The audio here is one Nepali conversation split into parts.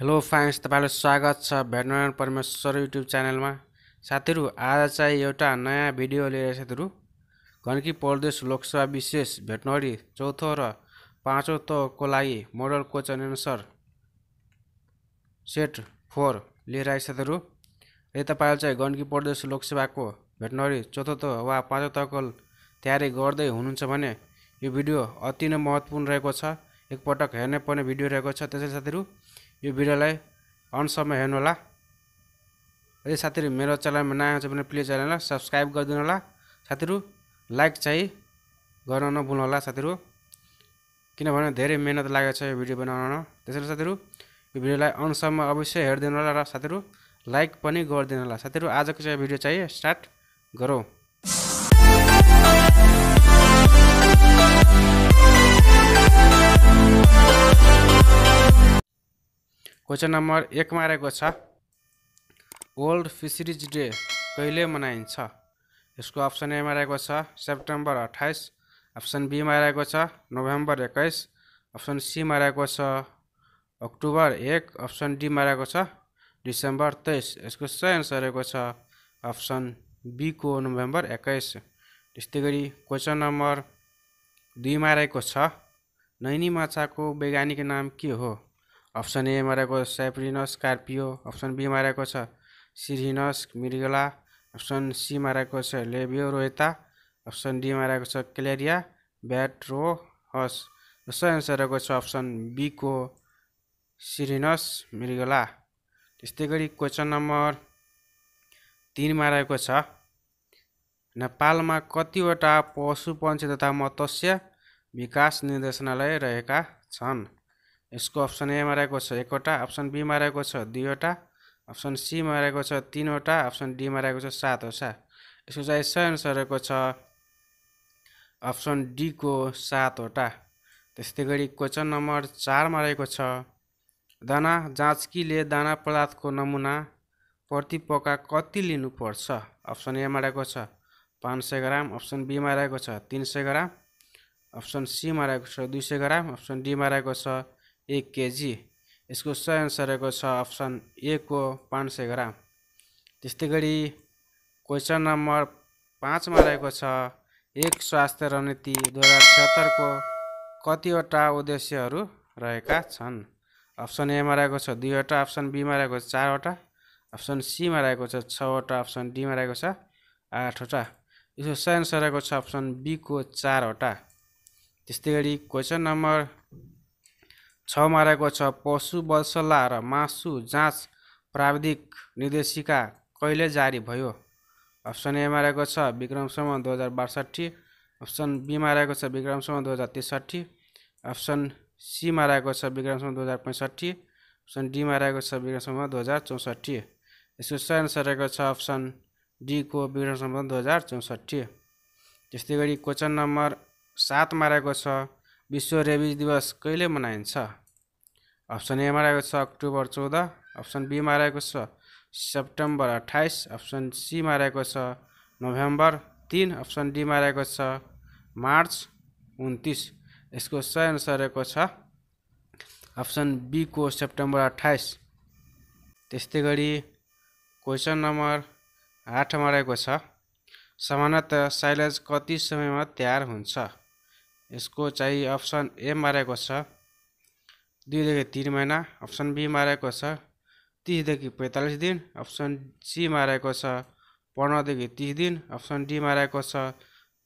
हेलो फ्रेन्ड्स तपाईँलाई स्वागत छ भेटनारायण परमेश्वर युट्युब च्यानलमा साथीहरू आज चाहिँ एउटा नयाँ भिडियो लिएर साथीहरू गण्डकी प्रदेश लोकसभा विशेष भेटनरी चौथो र पाँचौँ तहको लागि model question answer set four लिएर आए साथीहरू यदि तपाईँले चाहिँ गण्डकी प्रदेश लोकसभाको भेटनरी चौथो तह वा पाँचौँ तहको तयारी गर्दै हुनुहुन्छ भने यो भिडियो अति नै महत्त्वपूर्ण रहेको छ एकपटक हेर्नै पर्ने भिडियो रहेको छ त्यसै साथीहरू यो भिडियोलाई हेर्नु होला यदि साथीहरू मेरो च्यानलमा नयाँ छ भने प्लिज च्यानलमा सब्सक्राइब गरिदिनु होला साथीहरू लाइक चाहिँ गर्न नभुल्नु होला साथीहरू किनभने धेरै मिहिनेत लागेको छ यो भिडियो बनाउन त्यसैले साथीहरू यो भिडियोलाई अन्डसम्म अवश्य हेरिदिनु होला र साथीहरू लाइक पनि गरिदिनु होला साथीहरू आजको चाहिँ भिडियो चाहिँ स्टार्ट गरौँ क्वेसन नम्बर एकमा रहेको छ वर्ल्ड फिसरिज डे कहिले मनाइन्छ यसको अप्सन एमा रहेको छ सेप्टेम्बर अठाइस अप्सन बीमा रहेको छ नोभेम्बर एक्काइस अप्सन सीमा रहेको छ अक्टोबर एक अप्सन डीमा रहेको छ डिसेम्बर तेइस यसको सही एन्सर रहेको छ अप्सन बीको नोभेम्बर एक्काइस त्यस्तै गरी क्वेसन नम्बर दुईमा रहेको छ नैनी माछाको वैज्ञानिक नाम के हो अप्सन एमा रहेको स्याप्रिनो कार्पियो अप्सन बीमा रहेको छ सिरिनस मृगला अप्सन सीमा रहेको छ लेबियो रोहिता अप्सन डीमा रहेको छ क्लेरिया रो हस जस्तो एन्सर रहेको छ अप्सन बीको सिरिनस मृगला त्यस्तै गरी क्वेसन नम्बर तिनमा रहेको छ नेपालमा कतिवटा पशुपन्छी तथा मत्स्य विकास निर्देशनालय रहेका छन् यसको अप्सन एमा रहेको छ एकवटा अप्सन बीमा रहेको छ दुईवटा अप्सन सीमा रहेको छ तिनवटा अप्सन डीमा रहेको छ सातवटा यसको चाहिँ सही आन्सर रहेको छ अप्सन डीको सातवटा त्यस्तै गरी क्वेसन नम्बर चारमा रहेको छ दाना जाँचकीले दाना पदार्थको नमुना पका कति लिनुपर्छ अप्सन एमा रहेको छ पाँच सय ग्राम अप्सन बीमा रहेको छ तिन सय ग्राम अप्सन सीमा रहेको छ दुई सय ग्राम अप्सन डीमा रहेको छ एक केजी यसको सही आन्सर रहेको छ अप्सन ए को पाँच सय ग्राम त्यस्तै गरी क्वेसन नम्बर पाँचमा रहेको छ एक स्वास्थ्य रणनीति दुई हजार छत्तरको कतिवटा उद्देश्यहरू रहेका छन् अप्सन एमा रहेको छ दुईवटा अप्सन बीमा रहेको छ चारवटा अप्सन सीमा रहेको छ छवटा अप्सन डीमा रहेको छ आठवटा यसको सही आन्सर रहेको छ अप्सन बीको चारवटा त्यस्तै गरी क्वेसन नम्बर छ मारेको छ पशु बलसल्लाह र मासु जाँच प्राविधिक निर्देशिका कहिले जारी भयो अप्सन एमा रहेको छ विक्रमसम्म दुई हजार बासठी अप्सन बीमा रहेको छ विक्रमसम्म दुई हजार त्रिसठी अप्सन सीमा रहेको छ विक्रमसम्म दुई हजार पैँसठी अप्सन डीमा रहेको छ विक्रमसम्म दुई हजार चौसठी यसको सही एन्सर रहेको छ अप्सन डीको विक्रमसम्म दुई हजार चौसठी त्यस्तै गरी क्वेसन नम्बर सातमा रहेको छ विश्व रेबिज दिवस कहिले मनाइन्छ अप्सन एमा रहेको छ अक्टोबर चौध अप्सन बीमा रहेको छ सेप्टेम्बर अठाइस अप्सन सीमा रहेको छ नोभेम्बर तिन अप्सन डीमा रहेको छ मार्च उन्तिस यसको सही अनुसार रहेको छ अप्सन बीको सेप्टेम्बर अठाइस त्यस्तै गरी क्वेसन नम्बर आठमा रहेको छ सामान्यतः साइलेज कति समयमा तयार हुन्छ यसको चाहिँ अप्सन ए मारेको छ दुईदेखि तिन महिना अप्सन बी मारेको छ तिसदेखि पैँतालिस दिन अप्सन सी मारेको छ पन्ध्रदेखि तिस दिन अप्सन डी मारेको छ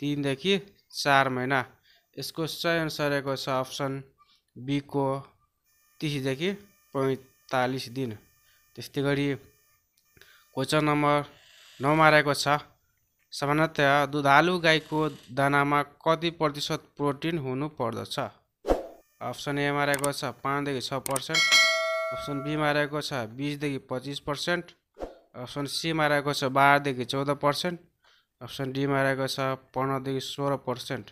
तिनदेखि चार महिना यसको सही अनुसार रहेको छ अप्सन बीको तिसदेखि पैँतालिस दिन त्यस्तै गरी क्वेसन नम्बर नौ मारेको छ सामान्यतया दुधालु गाईको दानामा कति प्रतिशत प्रोटिन हुनु पर्दछ अप्सन एमा रहेको छ पाँचदेखि छ पर्सेन्ट अप्सन बीमा रहेको छ बिसदेखि पच्चिस पर्सेन्ट अप्सन सीमा रहेको छ बाह्रदेखि चौध पर्सेन्ट अप्सन डीमा रहेको छ पन्ध्रदेखि सोह्र पर्सेन्ट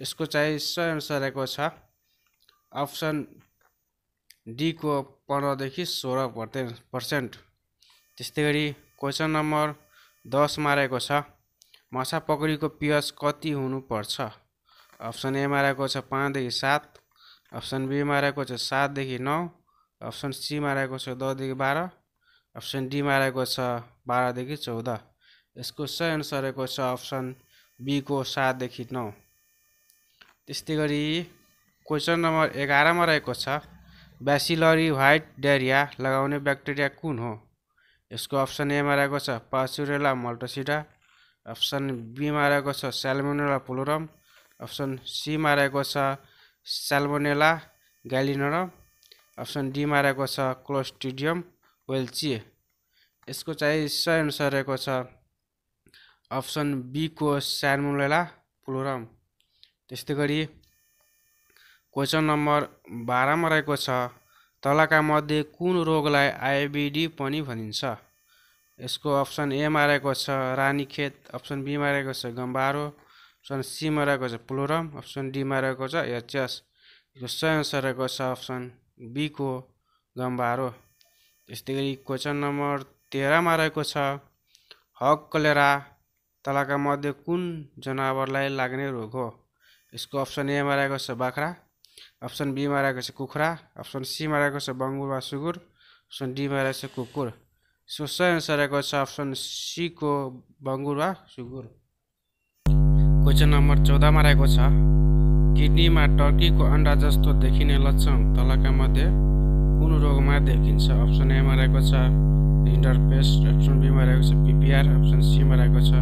यसको चाहिँ सही अनुसार रहेको छ अप्सन डीको पन्ध्रदेखि सोह्र पर्सेन्ट त्यस्तै गरी क्वेसन नम्बर दसमा रहेको छ मसा पक्रीको पीएच कति हुनुपर्छ अप्सन एमा रहेको छ पाँचदेखि सात अप्सन बीमा रहेको छ सातदेखि नौ अप्सन सीमा रहेको छ दसदेखि बाह्र अप्सन डीमा रहेको छ बाह्रदेखि चौध यसको सही एन्सर रहेको छ अप्सन बीको सातदेखि नौ त्यस्तै गरी क्वेसन नम्बर एघारमा रहेको छ ब्यासिलरी व्हाइट डेरिया लगाउने ब्याक्टेरिया कुन हो यसको अप्सन एमा रहेको छ पासुरेला मल्टोसिडा अप्सन बीमा रहेको छ साल्मोनेला पोलोरम अप्सन सीमा रहेको छ साल्मोनेला ग्यालिनोरम अप्सन डीमा रहेको छ क्लोस्टिडियम वेल्ची यसको चाहिँ सही अनुसार रहेको छ अप्सन बीको साल्मोनेला पुलोरम त्यस्तै गरी क्वेसन नम्बर बाह्रमा रहेको छ तलका मध्ये कुन रोगलाई आइबिडी पनि भनिन्छ यसको अप्सन एमा रहेको छ रानी खेत अप्सन बीमा रहेको छ गम्बारो अप्सन सीमा रहेको छ प्लोरम अप्सन डीमा रहेको छ एचएस यसको सही आन्सर रहेको छ अप्सन बीको गम्बारो त्यस्तै गरी क्वेसन नम्बर तेह्रमा रहेको छ हक कलेरा तलाका मध्ये कुन जनावरलाई लाग्ने रोग हो यसको अप्सन एमा रहेको छ बाख्रा अप्सन बीमा रहेको छ कुखुरा अप्सन सीमा रहेको छ बङ्गुर वा सुगुर अप्सन डीमा रहेको छ कुकुर सो सही अनुसार रहेको छ अप्सन सीको बङ्गुर वा सुगुर क्वेसन नम्बर चौधमा रहेको छ किडनीमा टर्कीको अन्डा जस्तो देखिने लक्षण तलका मध्ये कुन रोगमा देखिन्छ अप्सन एमा रहेको छ इन्टरपेस्ट अप्सन बीमा रहेको छ पिपिआर अप्सन सीमा रहेको छ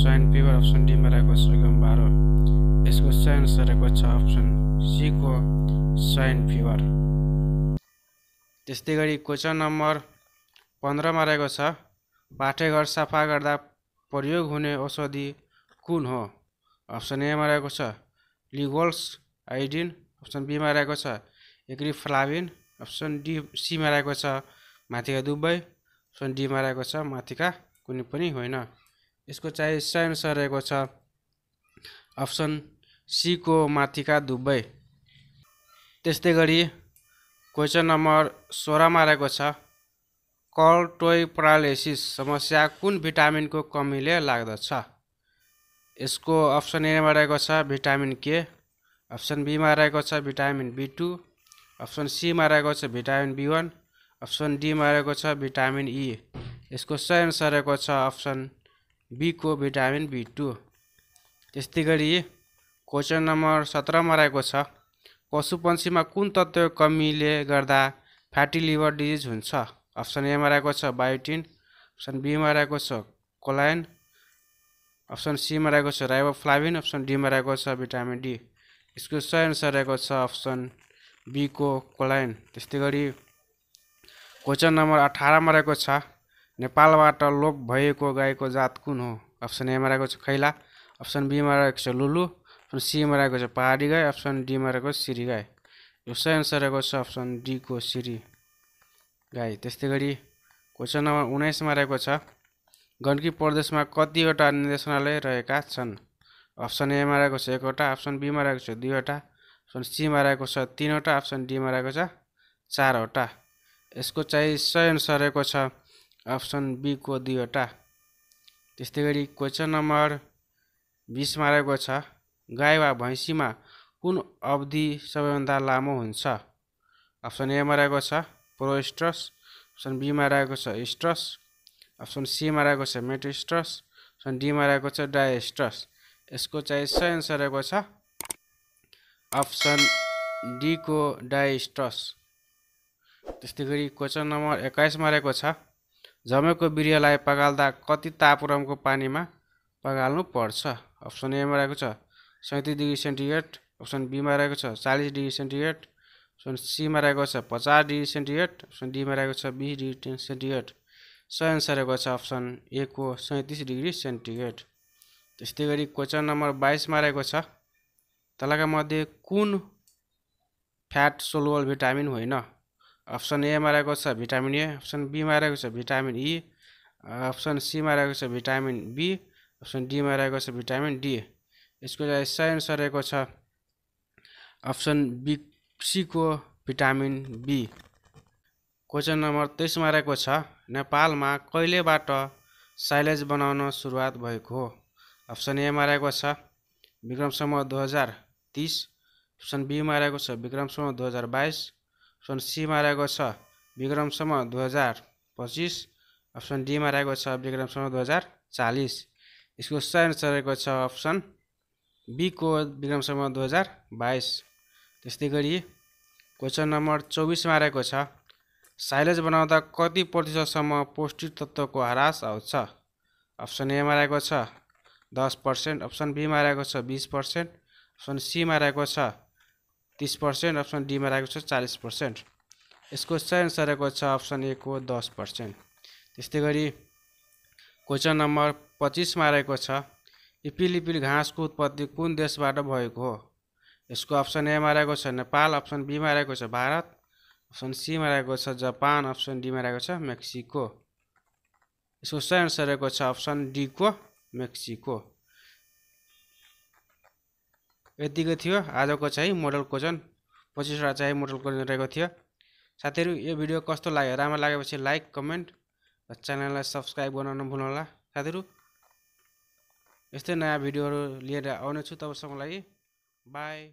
स्वाइन फिभर अप्सन डीमा रहेको छ गम्बारो यसको सही आन्सर रहेको छ अप्सन सीको स्वाइन फिभर त्यस्तै गरी क्वेसन नम्बर पन्ध्रमा रहेको छ पाठेघर सफा गर्दा प्रयोग हुने औषधि कुन हो अप्सन एमा रहेको छ लिगोल्स आइडिन अप्सन बीमा रहेको छ फ्लाविन अप्सन डी सीमा रहेको छ माथिका दुबई अप्सन डीमा रहेको छ माथिका कुनै पनि होइन यसको चाहिँ सानो रहेको छ अप्सन सीको माथिका दुबै त्यस्तै गरी क्वेसन नम्बर सोह्रमा रहेको छ टोय प्यारालिसिस समस्या कुन भिटामिनको कमीले लाग्दछ यसको अप्सन एमा रहेको छ भिटामिन के अप्सन बीमा रहेको छ भिटामिन बी टू अप्सन सीमा रहेको छ भिटामिन बी वान अप्सन डीमा रहेको छ भिटामिन ई यसको सही एन्सर रहेको छ अप्सन बीको भिटामिन बी टू त्यस्तै गरी क्वेसन नम्बर सत्रमा रहेको छ पशुपन्छीमा कुन तत्त्व कमीले गर्दा फ्याटी लिभर डिजिज हुन्छ अप्सन एमा रहेको छ बायोटिन अप्सन बीमा रहेको छ कोलाइन अप्सन सीमा रहेको छ राइबोफ्लाभिन अप्सन डीमा रहेको छ भिटामिन डी यसको सही एन्सर रहेको छ अप्सन बीको कोलाइन त्यस्तै गरी क्वेसन नम्बर अठारमा रहेको छ नेपालबाट लोप भएको गाईको जात कुन हो अप्सन एमा रहेको छ खैला अप्सन बीमा रहेको छ लुलु अप्सन सीमा रहेको छ पहाडी गाई अप्सन डीमा रहेको सिरी गाई यो सही आन्सर रहेको छ अप्सन डीको सिरी गाई त्यस्तै गरी क्वेसन नम्बर उन्नाइसमा रहेको छ गण्डकी प्रदेशमा कतिवटा निर्देशनालय रहेका छन् अप्सन एमा रहेको छ एकवटा अप्सन बीमा रहेको छ दुईवटा अप्सन सीमा रहेको छ तिनवटा अप्सन डीमा रहेको छ चारवटा यसको चाहिँ सही आन्सर रहेको छ अप्सन बीको दुईवटा त्यस्तै गरी क्वेसन नम्बर बिसमा रहेको छ गाई वा भैँसीमा कुन अवधि सबैभन्दा लामो हुन्छ अप्सन एमा रहेको छ प्रोस्ट्रस अप्सन बीमा रहेको छ स्ट्रस अप्सन सीमा रहेको छ मेटोस्ट्रस अप्सन डीमा रहेको छ डायस्ट्रस यसको चाहिँ सही एन्सर रहेको छ अप्सन डीको डायस्ट्रस त्यस्तै गरी क्वेसन नम्बर एक्काइसमा रहेको छ जमेको बिरुवालाई पगाल्दा कति तापक्रमको पानीमा पगाल्नु पर्छ अप्सन एमा रहेको छ सैँतिस डिग्री सेन्टिग्रेड अप्सन बीमा रहेको छ चालिस डिग्री सेन्टिग्रेड अप्सन सीमा रहेको छ पचास डिग्री सेन्टिग्रेड अप्सन डीमा रहेको छ बिस डिग्री सेन्टिग्रेड सही एन्सर रहेको छ अप्सन ए को सैँतिस डिग्री सेन्टिग्रेड त्यस्तै गरी क्वेसन नम्बर बाइसमा रहेको छ तलका मध्ये कुन फ्याट सोलुबल भिटामिन होइन अप्सन एमा रहेको छ भिटामिन ए अप्सन बीमा रहेको छ भिटामिन ई अप्सन सीमा रहेको छ भिटामिन बी अप्सन डीमा रहेको छ भिटामिन डी यसको चाहिँ चयन रहेको छ अप्सन बी सीको भिटामिन बी क्वेसन नम्बर तेइसमा रहेको छ नेपालमा कहिलेबाट साइलेज बनाउन सुरुवात भएको हो अप्सन एमा रहेको छ विक्रम समूह दुई हजार तिस अप्सन बीमा रहेको छ विक्रम समूह दुई हजार बाइस अप्सन सीमा रहेको छ विक्रम समूह दुई हजार पच्चिस अप्सन डीमा रहेको छ विक्रमसम्म दुई हजार चालिस यसको सही आन्सर रहेको छ अप्सन बीको विक्रम सम्म दुई हजार बाइस त्यस्तै गरी क्वेसन नम्बर चौबिसमा रहेको छ साइलेज बनाउँदा कति प्रतिशतसम्म पौष्टिक तत्त्वको ह्रास आउँछ अप्सन एमा रहेको छ दस पर्सेन्ट अप्सन बीमा रहेको छ बिस पर्सेन्ट अप्सन सीमा रहेको छ तिस पर्सेन्ट अप्सन डीमा रहेको छ चालिस पर्सेन्ट यसको सही एन्सर रहेको छ अप्सन ए को दस पर्सेन्ट त्यस्तै गरी क्वेसन नम्बर पच्चिसमा रहेको छ इपिलिपिल घाँसको उत्पत्ति कुन देशबाट भएको हो यसको अप्सन एमा रहेको छ नेपाल अप्सन बीमा रहेको छ भारत अप्सन सीमा रहेको छ जापान अप्सन डीमा रहेको छ मेक्सिको यसको सही आन्सर रहेको छ अप्सन डीको मेक्सिको यतिको थियो आजको चाहिँ मोडल क्वेसन पच्चिसवटा चाहिँ मोडल क्वेसन रहेको थियो साथीहरू यो भिडियो कस्तो लाग्यो राम्रो लागेपछि लाइक कमेन्ट र च्यानललाई सब्सक्राइब गर्न होला साथीहरू यस्तै नयाँ भिडियोहरू लिएर आउनेछु तपाईँसँगलाई बाई